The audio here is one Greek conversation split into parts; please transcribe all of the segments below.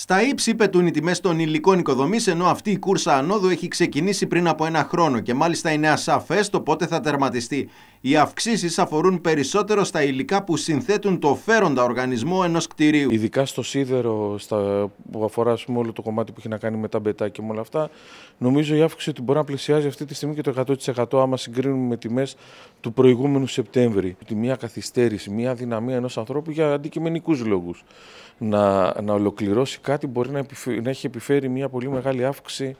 Στα ύψη πετούν οι τιμές των υλικών οικοδομής, ενώ αυτή η κούρσα ανόδου έχει ξεκινήσει πριν από ένα χρόνο και μάλιστα είναι ασαφές το πότε θα τερματιστεί. Οι αυξήσεις αφορούν περισσότερο στα υλικά που συνθέτουν το φέροντα οργανισμό ενός κτηρίου. Ειδικά στο σίδερο, στα, που αφορά όλο το κομμάτι που έχει να κάνει με τα μπετάκια και όλα αυτά, νομίζω η αύξηση ότι μπορεί να πλησιάζει αυτή τη στιγμή και το 100% άμα συγκρίνουμε με τιμές του προηγούμενου Σεπτέμβρη. Ότι μια καθυστέρηση, μια δυναμία ενός ανθρώπου για αντικειμενικούς λόγους να, να ολοκληρώσει κάτι μπορεί να, να έχει επιφέρει μια πολύ μεγάλη αύξηση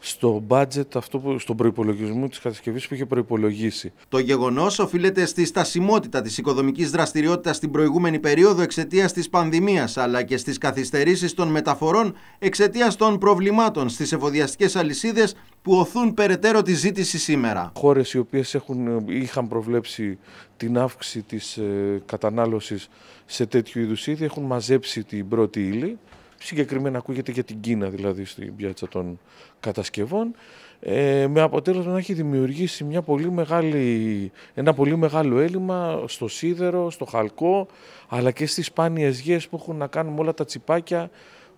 στο budget, που, στον προπολογισμό της κατασκευής που είχε προπολογίσει. Το γεγονός οφείλεται στη στασιμότητα της οικοδομικής δραστηριότητας στην προηγούμενη περίοδο εξαιτίας της πανδημίας, αλλά και στις καθυστερήσεις των μεταφορών εξαιτίας των προβλημάτων στις εφοδιαστικές αλυσίδες που οθούν περαιτέρω τη ζήτηση σήμερα. Χώρες οι οποίες είχαν προβλέψει την αύξηση της ε, κατανάλωσης σε τέτοιου είδους είδη έχουν μαζέψει την πρώτη ύλη. Συγκεκριμένα ακούγεται για την Κίνα, δηλαδή στην πιάτσα των κατασκευών. Ε, με αποτέλεσμα να έχει δημιουργήσει μια πολύ μεγάλη, ένα πολύ μεγάλο έλλειμμα στο σίδερο, στο χαλκό, αλλά και στις σπάνιες γιές που έχουν να κάνουν όλα τα τσιπάκια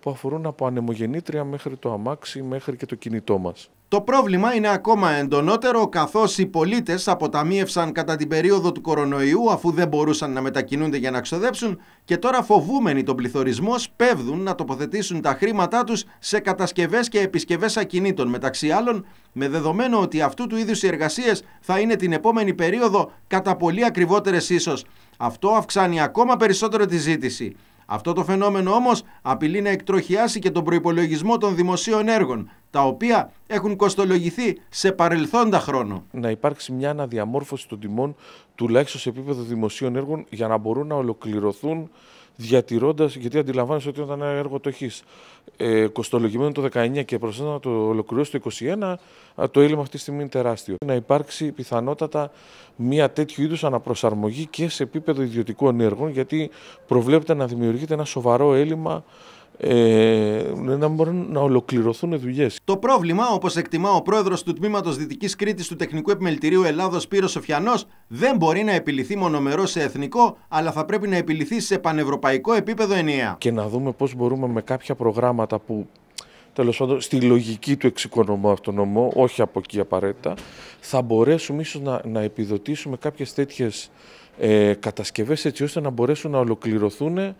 που αφορούν από ανεμογεννήτρια μέχρι το αμάξι μέχρι και το κινητό μας. Το πρόβλημα είναι ακόμα εντονότερο καθώς οι πολίτες αποταμίευσαν κατά την περίοδο του κορονοϊού αφού δεν μπορούσαν να μετακινούνται για να ξοδέψουν και τώρα φοβούμενοι τον πληθωρισμό σπέβδουν να τοποθετήσουν τα χρήματά τους σε κατασκευές και επισκευές ακινήτων μεταξύ άλλων με δεδομένο ότι αυτού του είδους οι εργασίες θα είναι την επόμενη περίοδο κατά πολύ ακριβότερες ίσως. Αυτό αυξάνει ακόμα περισσότερο τη ζήτηση. Αυτό το φαινόμενο όμως απειλεί να εκτροχιάσει και τον προϋπολογισμό των δημοσίων έργων, τα οποία έχουν κοστολογηθεί σε παρελθόντα χρόνο. Να υπάρξει μια αναδιαμόρφωση των τιμών τουλάχιστον σε επίπεδο δημοσίων έργων για να μπορούν να ολοκληρωθούν διατηρώντας, γιατί αντιλαμβάνεσαι ότι όταν ένα έργο το έχεις ε, κοστολογημένο το 19 και προσθέτω να το ολοκληρώσεις το 21, το έλλειμμα αυτή τη στιγμή είναι τεράστιο. Να υπάρξει πιθανότατα μια τέτοιου είδους αναπροσαρμογή και σε επίπεδο ιδιωτικών έργων, γιατί προβλέπεται να δημιουργείται ένα σοβαρό έλλειμμα ε, να μπορούν να ολοκληρωθούν δουλειές. Το πρόβλημα, όπως εκτιμά ο πρόεδρος του τμήματος Δυτικής Κρήτης του Τεχνικού Επιμελητηρίου Ελλάδος Πύρο Σοφιανός, δεν μπορεί να επιληθεί μονομερό σε εθνικό, αλλά θα πρέπει να επιληθεί σε πανευρωπαϊκό επίπεδο ενιαία. Και να δούμε πώς μπορούμε με κάποια προγράμματα που τέλος πάντων στη λογική του εξοικονομώ αυτονομώ, όχι από εκεί απαραίτητα, θα μπορέσουμε ίσως να, να επιδοτήσουμε κάποιες τέτοιες ε, κατασκευές έτσι ώστε να μπορέσουν να ολοκληρωθούν